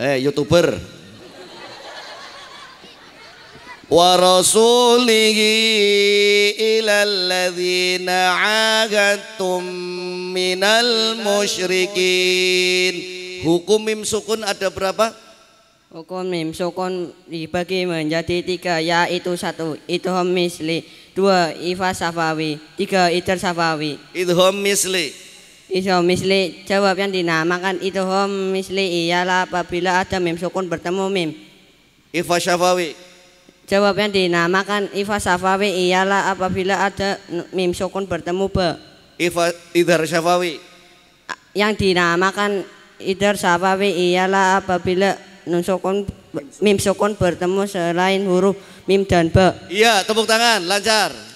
eh youtuber wa rasulihi ilal ladzina agatum minal musyrikin hukum mim sukun ada berapa hukum mim sukun dibagi menjadi tiga yaitu satu itu misli dua ifa safawi tiga idhar safawi itu misli Iso misli jawab yang dinamakan itu hom misli ialah apabila ada mim sukun bertemu mim. Ifa syafawi. Jawab yang dinamakan ifa syafawi ialah apabila ada mim sukun bertemu ba. Ifa idhar syafawi. Yang dinamakan idhar syafawi ialah apabila nun sukun mim sukun bertemu selain huruf mim dan ba. Iya, tepuk tangan lancar.